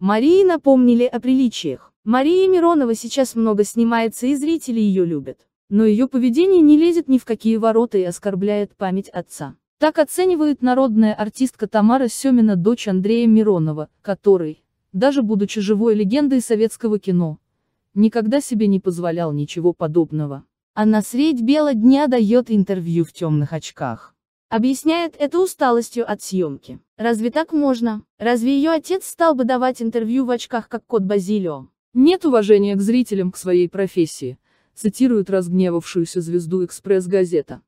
Марии напомнили о приличиях. Мария Миронова сейчас много снимается и зрители ее любят. Но ее поведение не лезет ни в какие ворота и оскорбляет память отца. Так оценивает народная артистка Тамара Семина дочь Андрея Миронова, который, даже будучи живой легендой советского кино, никогда себе не позволял ничего подобного. Она а средь бела дня дает интервью в темных очках. Объясняет это усталостью от съемки. Разве так можно? Разве ее отец стал бы давать интервью в очках, как кот Базилио? Нет уважения к зрителям к своей профессии, цитирует разгневавшуюся звезду «Экспресс-газета».